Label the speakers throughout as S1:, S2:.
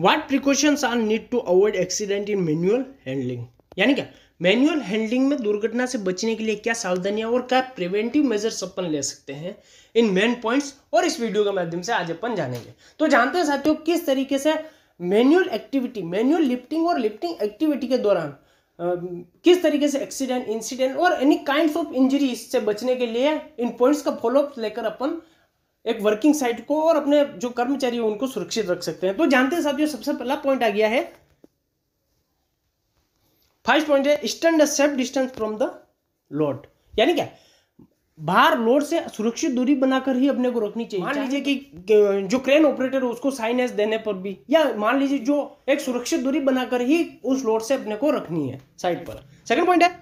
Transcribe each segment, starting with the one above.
S1: watt precautions are need to avoid accident in manual handling यानी क्या manual handling में दुर्घटना से बचने के लिए क्या सावधानियां और क्या प्रिवेंटिव मेजर्स अपन ले सकते हैं इन मेन पॉइंट्स और इस वीडियो के माध्यम से आज अपन जानेंगे तो जानते हैं साथियों किस तरीके से मैनुअल एक्टिविटी मैनुअल लिफ्टिंग और लिफ्टिंग एक्टिविटी के दौरान Uh, किस तरीके से एक्सीडेंट इंसिडेंट और एनी काइंड ऑफ इंजरी से बचने के लिए इन पॉइंट्स का फॉलोअप लेकर अपन एक वर्किंग साइट को और अपने जो कर्मचारी हो उनको सुरक्षित रख सकते हैं तो जानते हैं साथियों सबसे पहला पॉइंट आ गया है फर्स्ट पॉइंट है stand safe distance from the load यानी क्या बाहर लोड से सुरक्षित दूरी बनाकर ही अपने को रखनी चाहिए मान लीजिए कि जो क्रेन ऑपरेटर है उसको साइनेस देने पर भी या मान लीजिए जो एक सुरक्षित दूरी बनाकर ही उस लोड से अपने को रखनी है साइड पर सेकंड पॉइंट है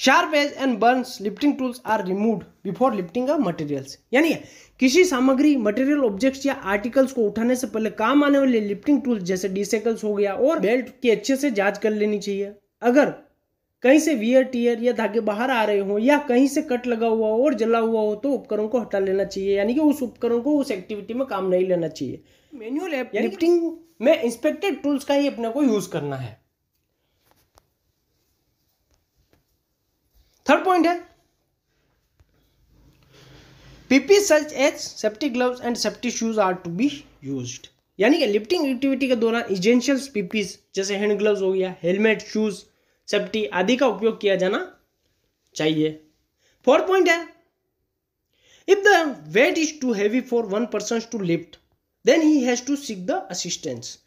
S1: sharp edge and burns lifting tools are remove before lifting a materials यानी किसी सामग्री मटेरियल ऑब्जेक्ट्स या आर्टिकल्स को उठाने से पहले काम आने वाले लिफ्टिंग टूल्स जैसे डिसेकल्स हो गया और बेल्ट की अच्छे से जांच कर लेनी चाहिए अगर कहीं से वियर टीयर या धागे बाहर आ रहे हो या कहीं से कट लगा हुआ हो और जला हुआ हो तो उपकरण को हटा लेना चाहिए यानी कि उस उपकरण को उस एक्टिविटी में काम नहीं लेना चाहिए मैनुअल लिफ्टिंग में इंस्पेक्टेड टूल्स का ही अपने को यूज़ करना है थर्ड पॉइंट है पीपी सच एच safety gloves and safety shoes are to be use यानी कि लिफ्टिंग एक्टिविटी के दौरान इजेंशियल पीपीज जैसे हैंड ग्लव्स हो गया हेलमेट शूज सेफ्टी आदि का उपयोग किया जाना चाहिए फोर्थ पॉइंट है if the weight is too heavy for one person to lift then he has to seek the assistance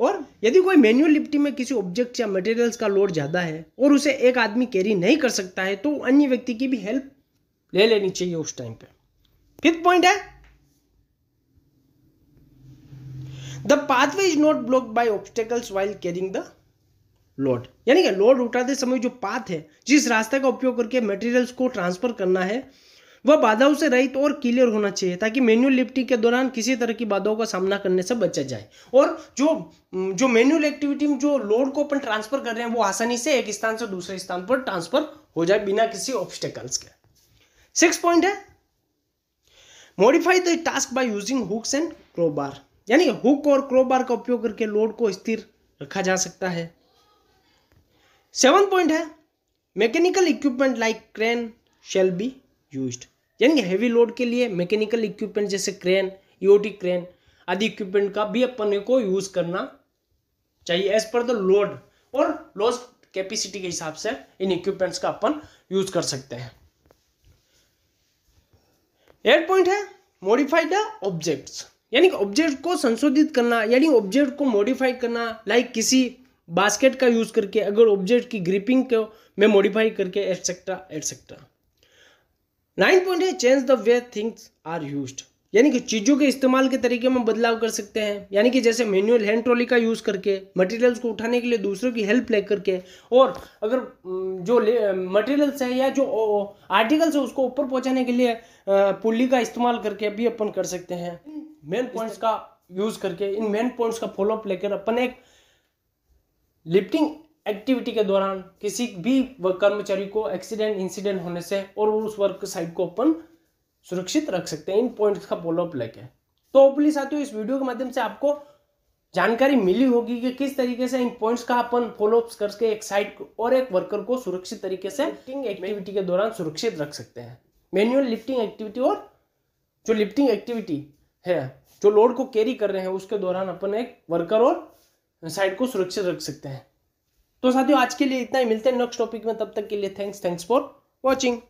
S1: और यदि कोई मैनुअल लिफ्टिंग में किसी ऑब्जेक्ट या मटेरियल्स का लोड ज़्यादा है और उसे एक आदमी कैरी नहीं कर सकता है तो अन्य व्यक्ति की भी हेल्प ले लेनी चाहिए उस टाइम पे फिफ्थ पॉइंट है the pathway is not block by obstacles while carrying the load यानी कि लोड उठाते समय जो पाथ है जिस रास्ते का उपयोग करके मटेरियल्स को ट्रांसफर करना है वह बाधाओं से रहित और क्लियर होना चाहिए ताकि मैनुअल लिफ्टिंग के दौरान किसी तरह की बाधाओं का सामना करने से बचा जाए और जो जो मैनुअल एक्टिविटी में जो लोड को अपन ट्रांसफर कर रहे हैं वो आसानी से एक स्थान से दूसरे स्थान पर ट्रांसफर हो जाए बिना किसी ऑब्स्टेकल्स के सिक्स पॉइंट है modify the task by using hooks and crowbar यानी हुक और क्रोबार का उपयोग करके लोड को स्थिर रखा जा सकता है सेवन पॉइंट है mechanical equipment like crane shall be used यानी कि हैवी लोड के लिए मैकेनिकल इक्विपमेंट जैसे क्रेन ईओटी क्रेन आदि इक्विपमेंट का भी अपने को यूज करना चाहिए एज पर द लोड और लॉस कैपेसिटी के हिसाब से इन इक्विपमेंट्स का अपन यूज कर सकते हैं एड पॉइंट है मॉडिफाइड द ऑब्जेक्ट्स यानी कि ऑब्जेक्ट को संशोधित करना यानी ऑब्जेक्ट को मॉडिफाई करना लाइक किसी बास्केट का यूज करके अगर ऑब्जेक्ट की ग्रिपिंग को मैं मॉडिफाई करके एटसेट्रा एटसेट्रा नाइन पॉइंट है change the way things are use यानी कि चीज़ों के इस्तेमाल के तरीके में बदलाव कर सकते हैं यानी कि जैसे मैनुअल हैंड ट्रॉली का यूज़ करके मटेरियल्स को उठाने के लिए दूसरों की हेल्प ले करके और अगर जो मटेरियल्स है या जो आर्टिकल्स है उसको ऊपर पहुंचाने के लिए पुली का इस्तेमाल करके भी अपन कर सकते हैं मेन पॉइंट्स का यूज़ करके इन मेन पॉइंट्स का फॉलोअप लेकर अपन एक लिफ्टिंग एक्टिविटी के दौरान किसी भी कर्मचारी को एक्सीडेंट इंसिडेंट होने से और उस वर्क साइट को अपन सुरक्षित रख सकते हैं इन पॉइंट्स का फॉलोअप लेके तो प्लीज साथियों इस वीडियो के माध्यम से आपको जानकारी मिली होगी कि किस तरीके से इन पॉइंट्स का अपन फॉलोअप करके एक साइट और एक वर्कर को सुरक्षित तरीके से लिफ्टिंग एक्टिविटी के दौरान सुरक्षित रख सकते हैं मैनुअल लिफ्टिंग एक्टिविटी और जो लिफ्टिंग एक्टिविटी है जो लोड को कैरी कर रहे हैं उसके दौरान अपन एक वर्कर और साइट को सुरक्षित रख सकते हैं तो साथियों आज के लिए इतना ही मिलते हैं नेक्स्ट टॉपिक में तब तक के लिए थैंक्स थैंक्स फॉर वॉचिंग